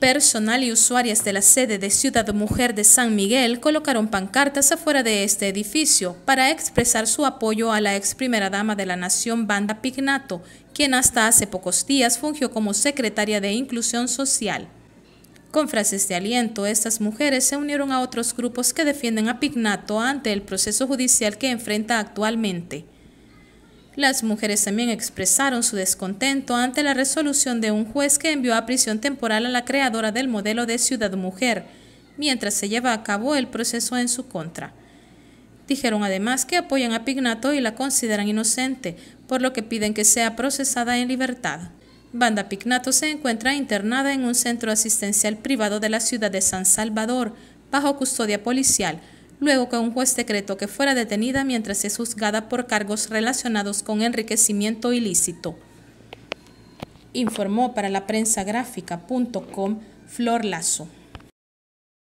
Personal y usuarias de la sede de Ciudad Mujer de San Miguel colocaron pancartas afuera de este edificio para expresar su apoyo a la ex primera dama de la nación, Banda Pignato, quien hasta hace pocos días fungió como secretaria de Inclusión Social. Con frases de aliento, estas mujeres se unieron a otros grupos que defienden a Pignato ante el proceso judicial que enfrenta actualmente. Las mujeres también expresaron su descontento ante la resolución de un juez que envió a prisión temporal a la creadora del modelo de Ciudad Mujer, mientras se lleva a cabo el proceso en su contra. Dijeron además que apoyan a Pignato y la consideran inocente, por lo que piden que sea procesada en libertad. Banda Pignato se encuentra internada en un centro asistencial privado de la ciudad de San Salvador, bajo custodia policial, luego que un juez decretó que fuera detenida mientras es juzgada por cargos relacionados con enriquecimiento ilícito. Informó para la prensa gráfica.com Flor Lazo.